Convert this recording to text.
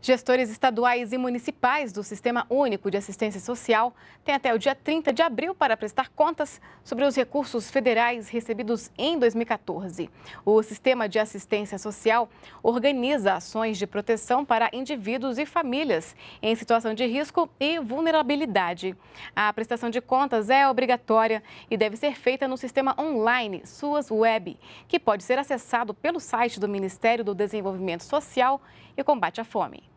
Gestores estaduais e municipais do Sistema Único de Assistência Social têm até o dia 30 de abril para prestar contas sobre os recursos federais recebidos em 2014. O Sistema de Assistência Social organiza ações de proteção para indivíduos e famílias em situação de risco e vulnerabilidade. A prestação de contas é obrigatória e deve ser feita no sistema online Suas Web, que pode ser acessado pelo site do Ministério do Desenvolvimento Social e Combate à Fome.